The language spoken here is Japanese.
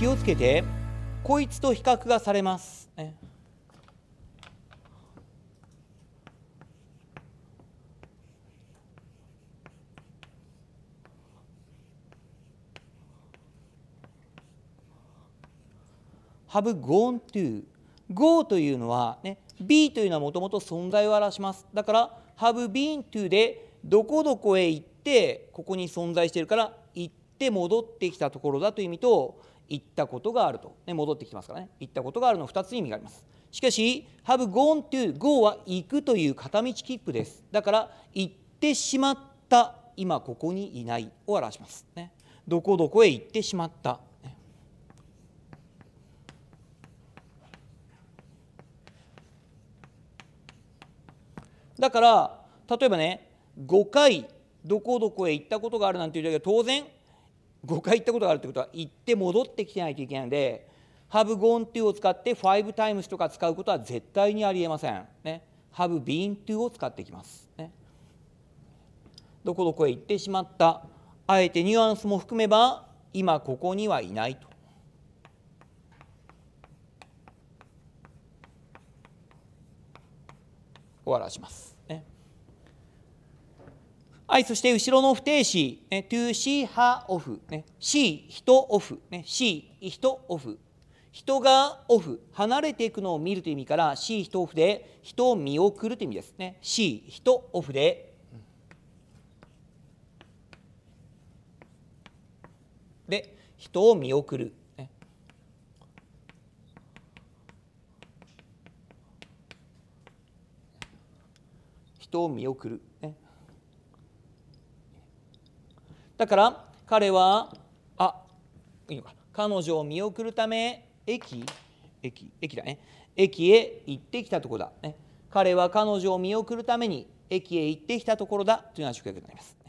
気をつけてこいつと比較がされます、ね、have gone to go というのは、ね、b というのはもともと存在を表しますだから have been to でどこどこへ行ってここに存在しているから行っって戻ってきたところだという意味と行ったことがあると、ね、戻ってきてますからね行ったことがあるの2つ意味がありますしかし have gone to go は行くという片道切符ですだから行ってしまった今ここにいないを表します、ね、どこどこへ行ってしまった、ね、だから例えばね5回どこどこへ行ったことがあるなんていうだけ当然5回行ったことがあるってことは行って戻ってきてないといけないので have gone to を使って5 times とか使うことは絶対にありえません。ね、have been to を使っていきます。ね、どこどこへ行ってしまったあえてニュアンスも含めば今ここにはいないと。終わらします。ねはい、そして後ろの不定詞、ね、to see her off、ね、see 人オ f ね、see 人オ f 人がオフ離れていくのを見るという意味から see 人オ f で人を見送るという意味ですね see 人オ f でで人を見送る、人を見送る、ねだから彼はあいいのか彼女を見送るため駅駅駅だね駅へ行ってきたところだ、ね、彼は彼女を見送るために駅へ行ってきたところだというのな直訳になります